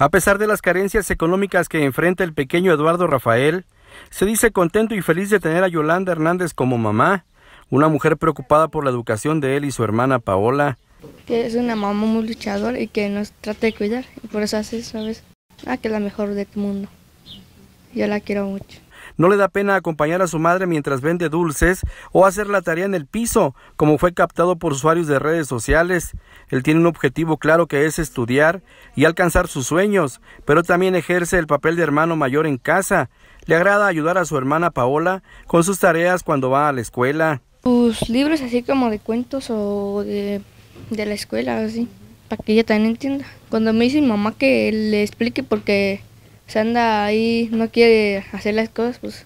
A pesar de las carencias económicas que enfrenta el pequeño Eduardo Rafael, se dice contento y feliz de tener a Yolanda Hernández como mamá, una mujer preocupada por la educación de él y su hermana Paola. Que es una mamá muy luchadora y que nos trata de cuidar, y por eso hace, ¿sabes? Ah, que es la mejor de mundo. Yo la quiero mucho no le da pena acompañar a su madre mientras vende dulces o hacer la tarea en el piso, como fue captado por usuarios de redes sociales. Él tiene un objetivo claro que es estudiar y alcanzar sus sueños, pero también ejerce el papel de hermano mayor en casa. Le agrada ayudar a su hermana Paola con sus tareas cuando va a la escuela. Sus libros así como de cuentos o de, la escuela, así, para que ella también entienda. Cuando me dice mi mamá que le explique porque se anda ahí, no quiere hacer las cosas, pues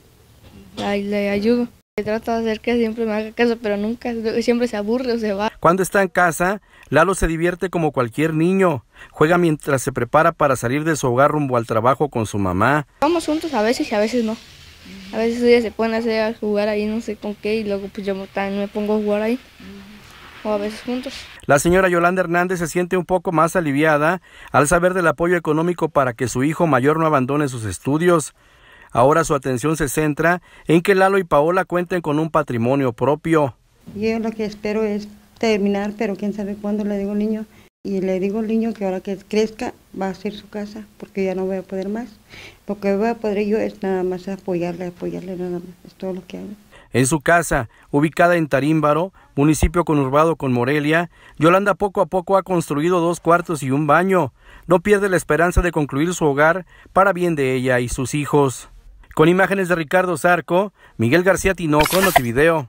le ayudo. le trata de hacer que siempre me haga caso, pero nunca, siempre se aburre o se va. Cuando está en casa, Lalo se divierte como cualquier niño. Juega mientras se prepara para salir de su hogar rumbo al trabajo con su mamá. Vamos juntos a veces y a veces no. A veces se pone a hacer jugar ahí, no sé con qué, y luego pues yo me pongo a jugar ahí. La señora Yolanda Hernández se siente un poco más aliviada al saber del apoyo económico para que su hijo mayor no abandone sus estudios. Ahora su atención se centra en que Lalo y Paola cuenten con un patrimonio propio. Yo lo que espero es terminar, pero quién sabe cuándo le digo al niño. Y le digo al niño que ahora que crezca va a ser su casa, porque ya no voy a poder más. Lo que voy a poder yo es nada más apoyarle, apoyarle nada más. Es todo lo que hago. En su casa, ubicada en Tarímbaro, municipio conurbado con Morelia, Yolanda poco a poco ha construido dos cuartos y un baño. No pierde la esperanza de concluir su hogar para bien de ella y sus hijos. Con imágenes de Ricardo Zarco, Miguel García Tinoco, Notivideo.